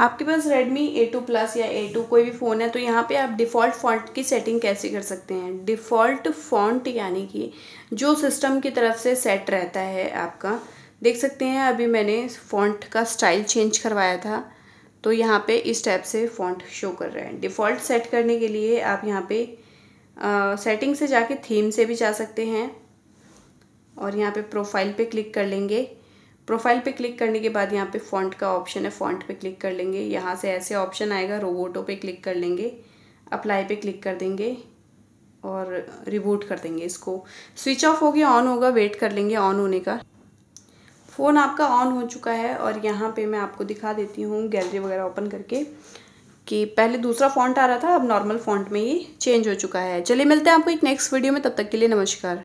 आपके पास Redmi A2 plus या A2 कोई भी फ़ोन है तो यहाँ पे आप डिफ़ॉल्ट फॉन्ट की सेटिंग कैसे कर सकते हैं डिफ़ॉल्ट फॉन्ट यानी कि जो सिस्टम की तरफ से सेट रहता है आपका देख सकते हैं अभी मैंने फॉन्ट का स्टाइल चेंज करवाया था तो यहाँ पे इस टाइप से फॉन्ट शो कर रहे हैं डिफ़ॉल्ट सेट करने के लिए आप यहाँ पर सेटिंग से जाके थीम से भी जा सकते हैं और यहाँ पर प्रोफाइल पर क्लिक कर लेंगे प्रोफाइल पे क्लिक करने के बाद यहाँ पे फॉन्ट का ऑप्शन है फॉन्ट पे क्लिक कर लेंगे यहाँ से ऐसे ऑप्शन आएगा रोबोटो पे क्लिक कर लेंगे अप्लाई पे क्लिक कर देंगे और रिबूट कर देंगे इसको स्विच ऑफ हो गया ऑन होगा वेट कर लेंगे ऑन होने का फ़ोन आपका ऑन हो चुका है और यहाँ पे मैं आपको दिखा देती हूँ गैलरी वगैरह ओपन करके कि पहले दूसरा फॉन्ट आ रहा था अब नॉर्मल फॉन्ट में ये चेंज हो चुका है चलिए मिलते हैं आपको एक नेक्स्ट वीडियो में तब तक के लिए नमस्कार